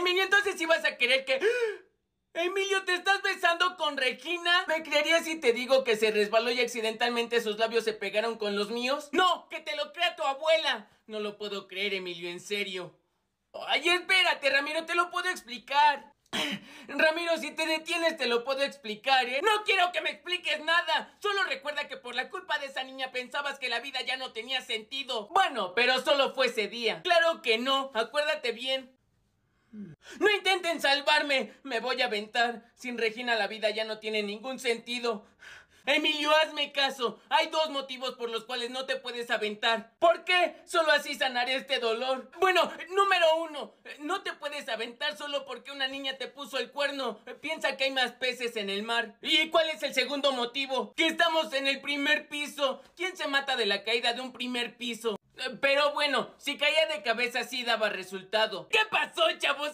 Emilio, entonces si vas a creer que... Ah, Emilio, ¿te estás besando con Regina? ¿Me creerías si te digo que se resbaló y accidentalmente sus labios se pegaron con los míos? ¡No! ¡Que te lo crea tu abuela! No lo puedo creer, Emilio, en serio. Ay, espérate, Ramiro, te lo puedo explicar. Ah, Ramiro, si te detienes te lo puedo explicar, ¿eh? No quiero que me expliques nada. Solo recuerda que por la culpa de esa niña pensabas que la vida ya no tenía sentido. Bueno, pero solo fue ese día. Claro que no, acuérdate bien. No intenten salvarme. Me voy a aventar. Sin Regina la vida ya no tiene ningún sentido. Emilio, hazme caso. Hay dos motivos por los cuales no te puedes aventar. ¿Por qué? Solo así sanaré este dolor. Bueno, número uno, no te puedes aventar solo porque una niña te puso el cuerno. Piensa que hay más peces en el mar. ¿Y cuál es el segundo motivo? Que estamos en el primer piso. ¿Quién se mata de la caída de un primer piso? Pero bueno, si caía de cabeza sí daba resultado. ¿Qué pasó, chavos?